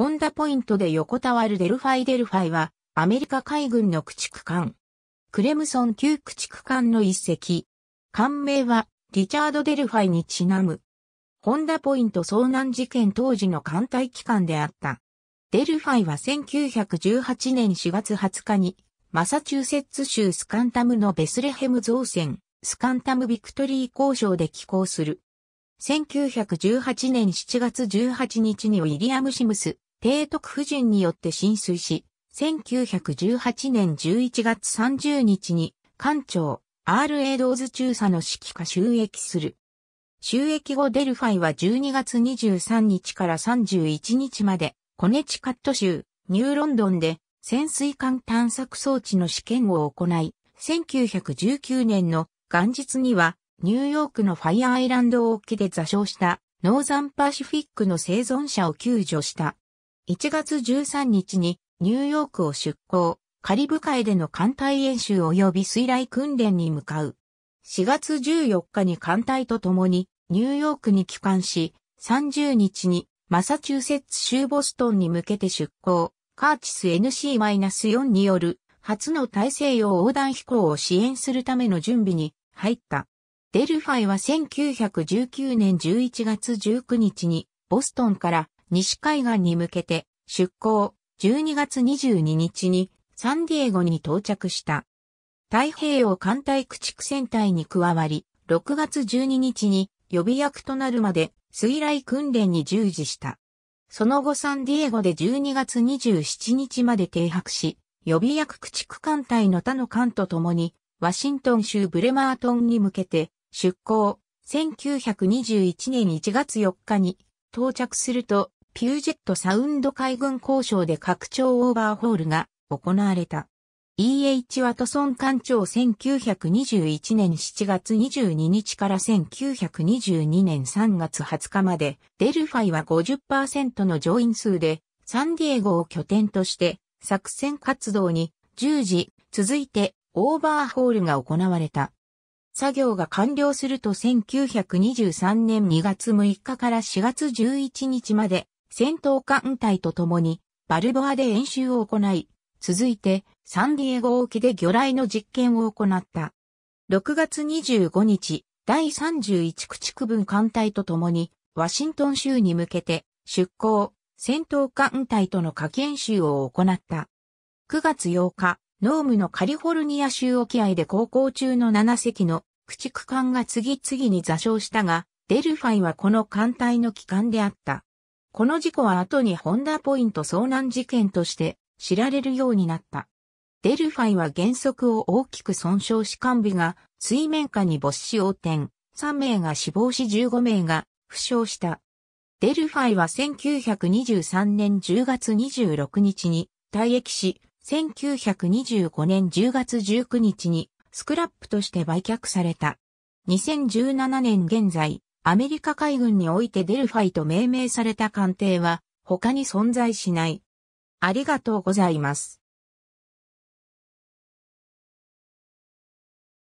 ホンダポイントで横たわるデルファイデルファイは、アメリカ海軍の駆逐艦。クレムソン級駆逐艦の一隻。艦名は、リチャード・デルファイにちなむ。ホンダポイント遭難事件当時の艦隊機関であった。デルファイは1918年4月20日に、マサチューセッツ州スカンタムのベスレヘム造船、スカンタムビクトリー交渉で寄港する。1918年7月18日にウィリアム・シムス、提督夫人によって浸水し、1918年11月30日に、艦長、R.A. ドーズ中佐の指揮下収益する。収益後デルファイは12月23日から31日まで、コネチカット州、ニューロンドンで、潜水艦探索装置の試験を行い、1919年の元日には、ニューヨークのファイアアイランド沖で座礁した、ノーザンパシフィックの生存者を救助した。1月13日にニューヨークを出港、カリブ海での艦隊演習及び水雷訓練に向かう。4月14日に艦隊と共にニューヨークに帰還し、30日にマサチューセッツ州ボストンに向けて出港、カーチス NC-4 による初の大西洋横断飛行を支援するための準備に入った。デルファイは1919年11月19日にボストンから西海岸に向けて出港、12月22日にサンディエゴに到着した。太平洋艦隊駆逐戦隊に加わり、6月12日に予備役となるまで水雷訓練に従事した。その後サンディエゴで12月27日まで停泊し、予備役駆逐艦隊の他の艦と共に、ワシントン州ブレマートンに向けて出港、1921年1月4日に到着すると、ピュージェットサウンド海軍交渉で拡張オーバーホールが行われた。E.H. ワトソン艦長1921年7月22日から1922年3月20日まで、デルファイは50%の乗員数で、サンディエゴを拠点として、作戦活動に従事、続いてオーバーホールが行われた。作業が完了すると1923年2月6日から4月11日まで戦闘艦隊と共にバルボアで演習を行い、続いてサンディエゴ沖で魚雷の実験を行った。6月25日、第31駆逐分艦隊と共にワシントン州に向けて出港、戦闘艦隊との火季演習を行った。9月8日、ノームのカリフォルニア州沖合で航行中の7隻の駆逐艦が次々に座礁したが、デルファイはこの艦隊の機関であった。この事故は後にホンダポイント遭難事件として知られるようになった。デルファイは原則を大きく損傷し幹部が水面下に没死横転、3名が死亡し15名が負傷した。デルファイは1923年10月26日に退役し、1925年10月19日にスクラップとして売却された。2017年現在、アメリカ海軍においてデルファイと命名された艦艇は他に存在しない。ありがとうございます。